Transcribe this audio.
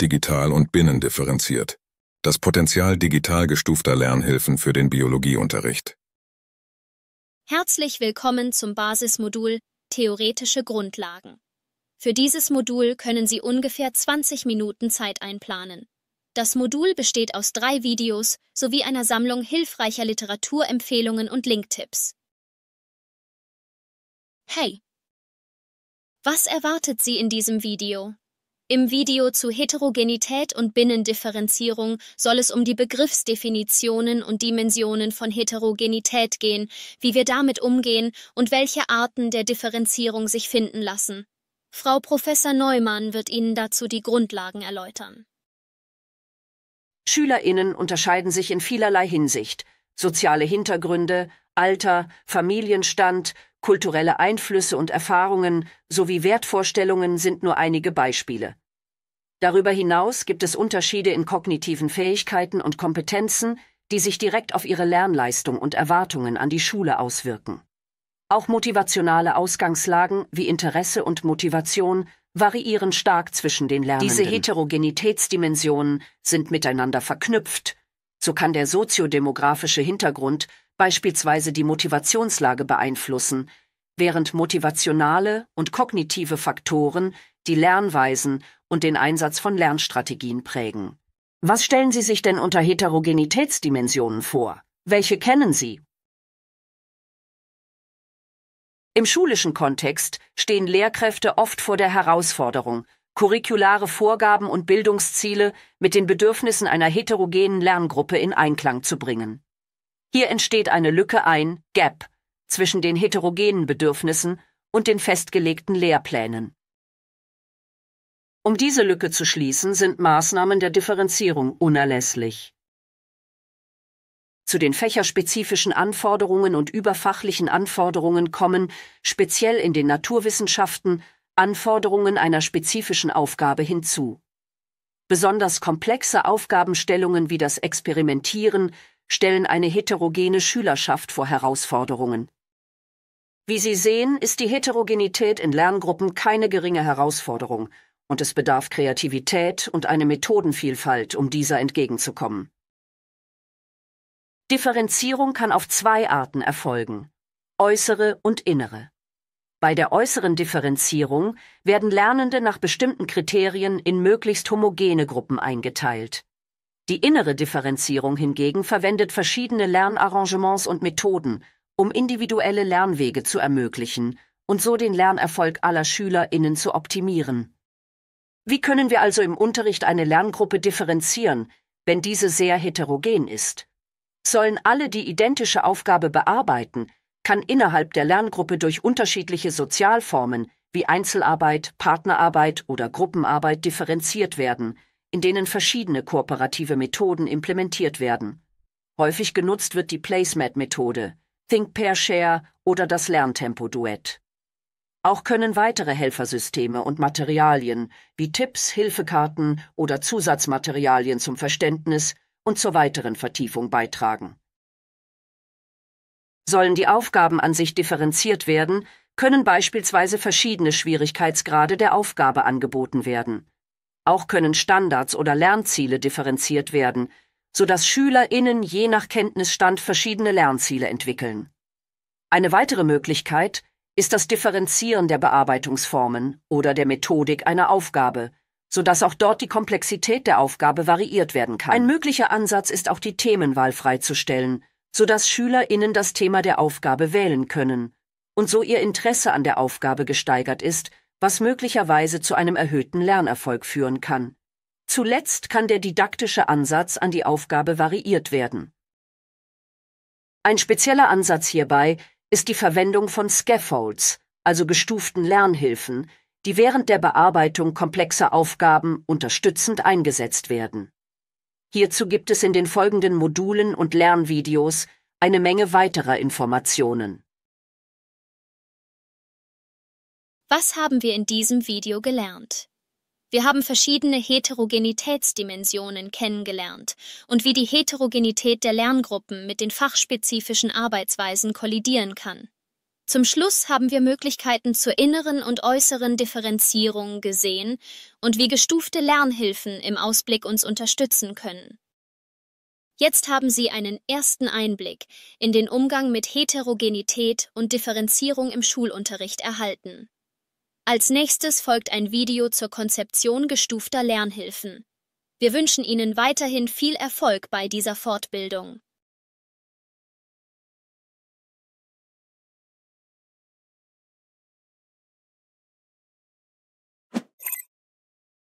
digital und binnendifferenziert. Das Potenzial digital gestufter Lernhilfen für den Biologieunterricht. Herzlich willkommen zum Basismodul Theoretische Grundlagen. Für dieses Modul können Sie ungefähr 20 Minuten Zeit einplanen. Das Modul besteht aus drei Videos sowie einer Sammlung hilfreicher Literaturempfehlungen und Linktipps. Hey! Was erwartet Sie in diesem Video? Im Video zu Heterogenität und Binnendifferenzierung soll es um die Begriffsdefinitionen und Dimensionen von Heterogenität gehen, wie wir damit umgehen und welche Arten der Differenzierung sich finden lassen. Frau Professor Neumann wird Ihnen dazu die Grundlagen erläutern. Schülerinnen unterscheiden sich in vielerlei Hinsicht soziale Hintergründe, Alter, Familienstand, kulturelle Einflüsse und Erfahrungen sowie Wertvorstellungen sind nur einige Beispiele. Darüber hinaus gibt es Unterschiede in kognitiven Fähigkeiten und Kompetenzen, die sich direkt auf ihre Lernleistung und Erwartungen an die Schule auswirken. Auch motivationale Ausgangslagen wie Interesse und Motivation variieren stark zwischen den Lernenden. Diese Heterogenitätsdimensionen sind miteinander verknüpft so kann der soziodemografische Hintergrund beispielsweise die Motivationslage beeinflussen, während motivationale und kognitive Faktoren die Lernweisen und den Einsatz von Lernstrategien prägen. Was stellen Sie sich denn unter Heterogenitätsdimensionen vor? Welche kennen Sie? Im schulischen Kontext stehen Lehrkräfte oft vor der Herausforderung, curriculare Vorgaben und Bildungsziele mit den Bedürfnissen einer heterogenen Lerngruppe in Einklang zu bringen. Hier entsteht eine Lücke ein, Gap, zwischen den heterogenen Bedürfnissen und den festgelegten Lehrplänen. Um diese Lücke zu schließen, sind Maßnahmen der Differenzierung unerlässlich. Zu den fächerspezifischen Anforderungen und überfachlichen Anforderungen kommen, speziell in den Naturwissenschaften, Anforderungen einer spezifischen Aufgabe hinzu. Besonders komplexe Aufgabenstellungen wie das Experimentieren stellen eine heterogene Schülerschaft vor Herausforderungen. Wie Sie sehen, ist die Heterogenität in Lerngruppen keine geringe Herausforderung, und es bedarf Kreativität und eine Methodenvielfalt, um dieser entgegenzukommen. Differenzierung kann auf zwei Arten erfolgen äußere und innere. Bei der äußeren Differenzierung werden Lernende nach bestimmten Kriterien in möglichst homogene Gruppen eingeteilt. Die innere Differenzierung hingegen verwendet verschiedene Lernarrangements und Methoden, um individuelle Lernwege zu ermöglichen und so den Lernerfolg aller SchülerInnen zu optimieren. Wie können wir also im Unterricht eine Lerngruppe differenzieren, wenn diese sehr heterogen ist? Sollen alle die identische Aufgabe bearbeiten, kann innerhalb der Lerngruppe durch unterschiedliche Sozialformen wie Einzelarbeit, Partnerarbeit oder Gruppenarbeit differenziert werden, in denen verschiedene kooperative Methoden implementiert werden. Häufig genutzt wird die Placemat-Methode, Think Pair Share oder das Lerntempo-Duett. Auch können weitere Helfersysteme und Materialien wie Tipps, Hilfekarten oder Zusatzmaterialien zum Verständnis und zur weiteren Vertiefung beitragen. Sollen die Aufgaben an sich differenziert werden, können beispielsweise verschiedene Schwierigkeitsgrade der Aufgabe angeboten werden. Auch können Standards oder Lernziele differenziert werden, sodass SchülerInnen je nach Kenntnisstand verschiedene Lernziele entwickeln. Eine weitere Möglichkeit ist das Differenzieren der Bearbeitungsformen oder der Methodik einer Aufgabe, sodass auch dort die Komplexität der Aufgabe variiert werden kann. Ein möglicher Ansatz ist auch die Themenwahl freizustellen – sodass SchülerInnen das Thema der Aufgabe wählen können und so ihr Interesse an der Aufgabe gesteigert ist, was möglicherweise zu einem erhöhten Lernerfolg führen kann. Zuletzt kann der didaktische Ansatz an die Aufgabe variiert werden. Ein spezieller Ansatz hierbei ist die Verwendung von Scaffolds, also gestuften Lernhilfen, die während der Bearbeitung komplexer Aufgaben unterstützend eingesetzt werden. Hierzu gibt es in den folgenden Modulen und Lernvideos eine Menge weiterer Informationen. Was haben wir in diesem Video gelernt? Wir haben verschiedene Heterogenitätsdimensionen kennengelernt und wie die Heterogenität der Lerngruppen mit den fachspezifischen Arbeitsweisen kollidieren kann. Zum Schluss haben wir Möglichkeiten zur inneren und äußeren Differenzierung gesehen und wie gestufte Lernhilfen im Ausblick uns unterstützen können. Jetzt haben Sie einen ersten Einblick in den Umgang mit Heterogenität und Differenzierung im Schulunterricht erhalten. Als nächstes folgt ein Video zur Konzeption gestufter Lernhilfen. Wir wünschen Ihnen weiterhin viel Erfolg bei dieser Fortbildung.